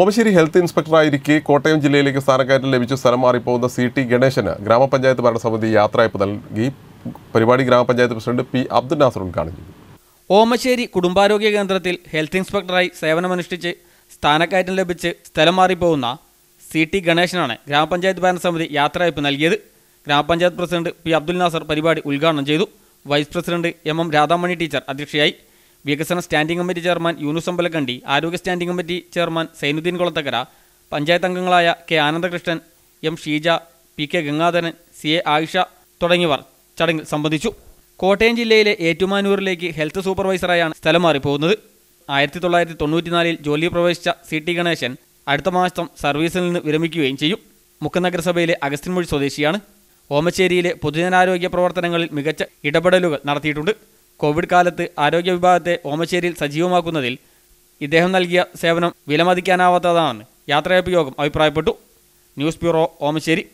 Omassery health ഇൻസ്പെക്ടറായിരിക്കെ Kottayam ജില്ലയിലേക്ക് സ്ഥാനക്കയറ്റം ലഭിച്ചു സ്ഥലം മാറിപ്പോകുന്ന സി ടി ഗണേശന് ഗ്രാമപഞ്ചായത്ത് ഭരണസമിതി യാത്രയപ്പ് നൽകി പരിപാടി ഗ്രാമപഞ്ചായത്ത് പ്രസിഡന്റ് പി അബ്ദുൽ നാസർ ഉദ്ഘാടനം ചെയ്തു ഓമശ്ശേരി കുടുംബാരോഗ്യ കേന്ദ്രത്തിൽ ഹെൽത്ത് ഇൻസ്പെക്ടറായി സേവനമനുഷ്ഠിച്ച് സ്ഥാനക്കയറ്റം ലഭിച്ച് സ്ഥലം മാറിപ്പോകുന്ന സി ടി ഗണേശനാണ് ഗ്രാമപഞ്ചായത്ത് ഭരണസമിതി യാത്രയപ്പ് നൽകിയത് ഗ്രാമപഞ്ചായത്ത് പ്രസിഡന്റ് പി അബ്ദുൽ നാസർ പരിപാടി ഉദ്ഘാടനം ചെയ്തു vice president M M Radhamani teacher അധ്യക്ഷയായി വികസന standing committee chairman Yunus Ambalakkandi ആരോഗ്യ standing committee chairman Sainuddin Kulathakkara panchayat അംഗങ്ങളായ K Anandakrishnan M Sheeja P K Gangadharan C A Ayisha തുടങ്ങിയവർ ചടങ്ങിൽ സംബന്ധിച്ചു കോട്ടയം ജില്ലയിലെ ഏറ്റുമാനൂരിലേക്ക് ഹെൽത്ത് സൂപ്പർവൈസറായാണ് സ്ഥലം മാറിപ്പോകുന്നത് ആയിരത്തി തൊള്ളായിരത്തി തൊണ്ണൂറ്റിനാലിൽ ജോലി പ്രവേശിച്ച സി ടി ഗണേശൻ അടുത്ത മാസം സർവീസിൽ നിന്ന് വിരമിക്കുകയും ചെയ്യും മുക്കം നഗരസഭയിലെ അഗസ്റ്റിൻമൊഴി സ്വദേശിയാണ് ഓമശ്ശേരിയിലെ പൊതുജനാരോഗ്യ പ്രവർത്തനങ്ങളിൽ മികച്ച ഇടപെടലുകൾ നടത്തിയിട്ടുണ്ട് കോവിഡ് കാലത്ത് ആരോഗ്യ വിഭാഗത്തെ ഓമശ്ശേരിയിൽ സജീവമാക്കുന്നതിൽ ഇദ്ദേഹം നൽകിയ സേവനം വിലമതിക്കാനാവാത്തതാണ് യാത്രയപ്പ് യോഗം അഭിപ്രായപ്പെട്ടു ന്യൂസ് ബ്യൂറോ ഓമശ്ശേരി